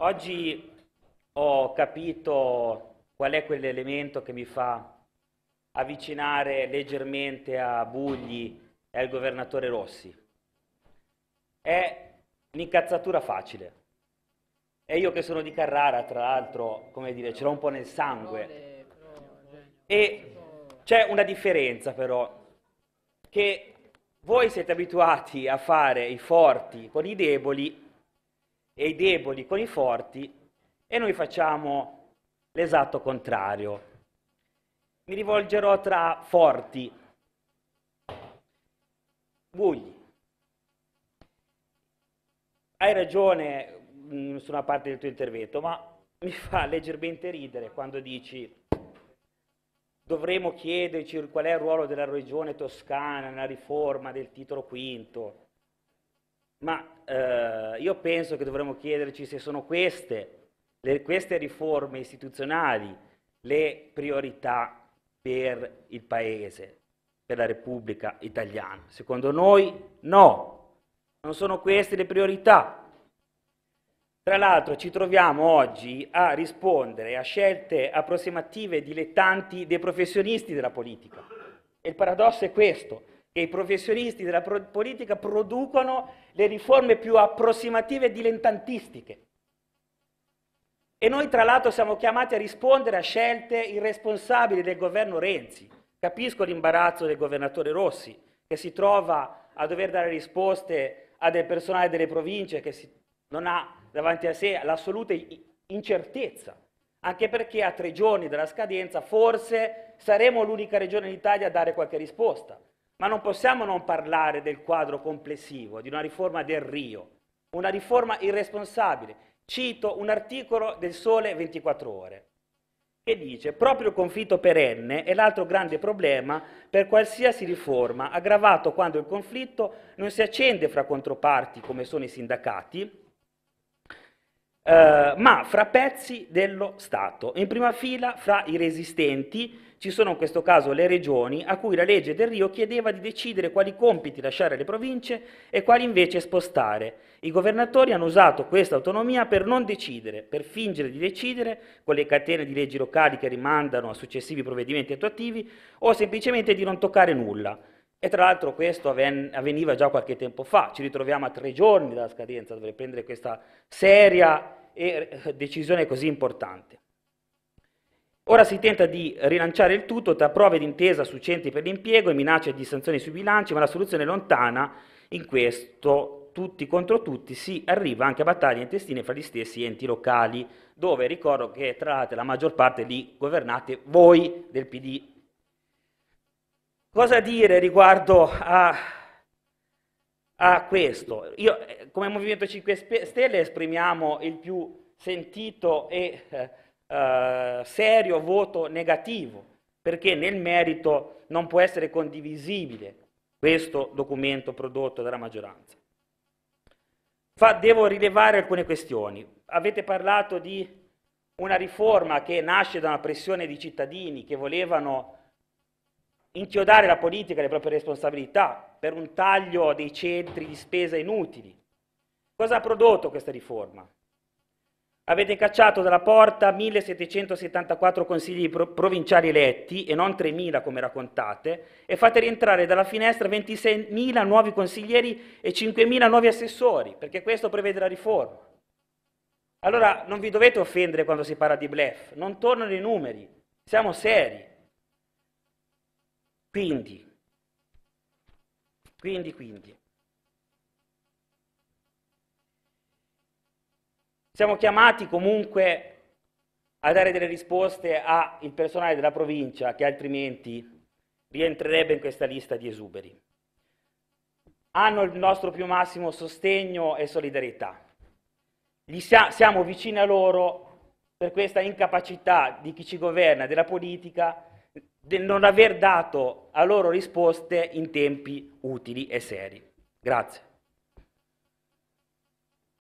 Oggi ho capito qual è quell'elemento che mi fa avvicinare leggermente a Bugli e al governatore Rossi. È l'incazzatura facile. E io che sono di Carrara, tra l'altro, come dire, ce l'ho un po' nel sangue. E c'è una differenza però, che voi siete abituati a fare i forti con i deboli e i deboli con i forti e noi facciamo l'esatto contrario. Mi rivolgerò tra forti, Bugli. Hai ragione mm, su una parte del tuo intervento, ma mi fa leggermente ridere quando dici dovremmo chiederci qual è il ruolo della regione toscana nella riforma del titolo quinto. Ma eh, io penso che dovremmo chiederci se sono queste, le, queste riforme istituzionali le priorità per il Paese, per la Repubblica italiana. Secondo noi no, non sono queste le priorità. Tra l'altro ci troviamo oggi a rispondere a scelte approssimative dilettanti dei professionisti della politica. E il paradosso è questo, e i professionisti della pro- politica producono le riforme più approssimative e dilentantistiche. E noi tra l'altro siamo chiamati a rispondere a scelte irresponsabili del governo Renzi. Capisco l'imbarazzo del governatore Rossi, che si trova a dover dare risposte a del personale delle province che si, non ha davanti a sé l'assoluta incertezza, anche perché a tre giorni dalla scadenza forse saremo l'unica regione d'Italia a dare qualche risposta. Ma non possiamo non parlare del quadro complessivo, di una riforma del Rio, una riforma irresponsabile. Cito un articolo del Sole 24 Ore che dice proprio il conflitto perenne è l'altro grande problema per qualsiasi riforma, aggravato quando il conflitto non si accende fra controparti come sono i sindacati, eh, ma fra pezzi dello Stato. In prima fila, fra i resistenti, ci sono in questo caso le regioni a cui la legge del Rio chiedeva di decidere quali compiti lasciare alle province e quali invece spostare. I governatori hanno usato questa autonomia per non decidere, per fingere di decidere con le catene di leggi locali che rimandano a successivi provvedimenti attuativi o semplicemente di non toccare nulla. E tra l'altro questo avven avveniva già qualche tempo fa, ci ritroviamo a tre giorni dalla scadenza, dovrei prendere questa seria e eh, decisione così importante. Ora si tenta di rilanciare il tutto tra prove d'intesa su centri per l'impiego e minacce di sanzioni sui bilanci, ma la soluzione è lontana in questo tutti contro tutti si arriva anche a battaglie intestine fra gli stessi enti locali, dove ricordo che tra l'altro la maggior parte lì governate voi del PD Cosa dire riguardo a, a questo? Io, eh, come Movimento 5 Stelle esprimiamo il più sentito e eh, eh, serio voto negativo, perché nel merito non può essere condivisibile questo documento prodotto dalla maggioranza. Fa, devo rilevare alcune questioni. Avete parlato di una riforma che nasce da una pressione di cittadini che volevano inchiodare la politica alle proprie responsabilità per un taglio dei centri di spesa inutili. Cosa ha prodotto questa riforma? Avete cacciato dalla porta 1774 consigli provinciali eletti e non 3000 come raccontate e fate rientrare dalla finestra 26.000 nuovi consiglieri e 5.000 nuovi assessori, perché questo prevede la riforma. Allora non vi dovete offendere quando si parla di blef, non tornano i numeri, siamo seri. Quindi, quindi, quindi, siamo chiamati comunque a dare delle risposte al personale della provincia che altrimenti rientrerebbe in questa lista di esuberi. Hanno il nostro più massimo sostegno e solidarietà. Sia, siamo vicini a loro per questa incapacità di chi ci governa, della politica, di non aver dato a loro risposte in tempi utili e seri. Grazie.